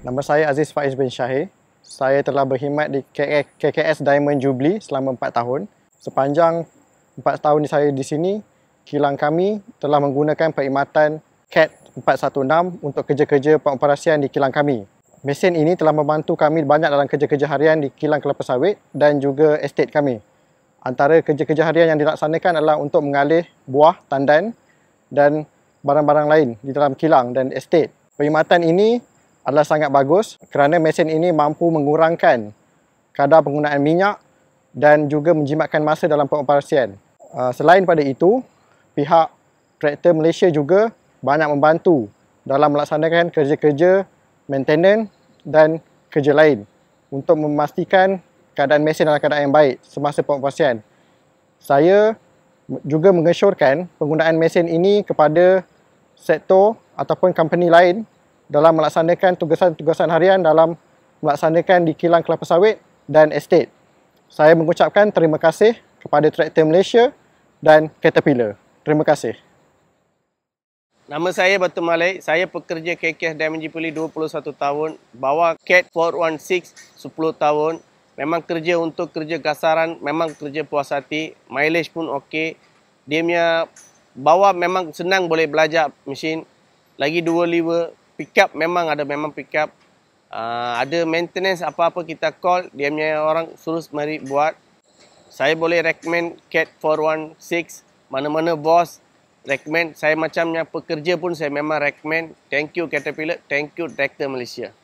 Nama saya Aziz Faiz bin Syahir. Saya telah berkhidmat di KKS Diamond Jubilee selama 4 tahun. Sepanjang 4 tahun saya di sini, kilang kami telah menggunakan perkhidmatan CAT 416 untuk kerja-kerja pengoperasian di kilang kami. Mesin ini telah membantu kami banyak dalam kerja-kerja harian di kilang kelapa sawit dan juga estet kami. Antara kerja-kerja harian yang dilaksanakan adalah untuk mengalih buah, tandan dan barang-barang lain di dalam kilang dan estet. Perkhidmatan ini adalah sangat bagus kerana mesin ini mampu mengurangkan kadar penggunaan minyak dan juga menjimatkan masa dalam pengoperasian. Ah, selain pada itu, pihak traktor Malaysia juga banyak membantu dalam melaksanakan kerja-kerja maintenance dan kerja lain untuk memastikan keadaan mesin dalam keadaan yang baik semasa pengoperasian. Saya juga mengesyorkan penggunaan mesin ini kepada sektor ataupun company lain dalam melaksanakan tugasan-tugasan harian dalam melaksanakan di kilang kelapa sawit dan estate. Saya mengucapkan terima kasih kepada Traktor Malaysia dan Caterpillar. Terima kasih. Nama saya Batu Malik. Saya pekerja KKS Diamond Jipuli 21 tahun. Bawa CAT 416 10 tahun. Memang kerja untuk kerja kasaran. Memang kerja puas hati. Mileage pun okey. Dia punya bawa memang senang boleh belajar mesin. Lagi dua liver pick up memang ada memang pick up uh, ada maintenance apa-apa kita call dia punya orang suruh mari buat saya boleh recommend cat 416 mana-mana bos recommend saya macamnya pekerja pun saya memang recommend thank you caterpillar thank you tractor malaysia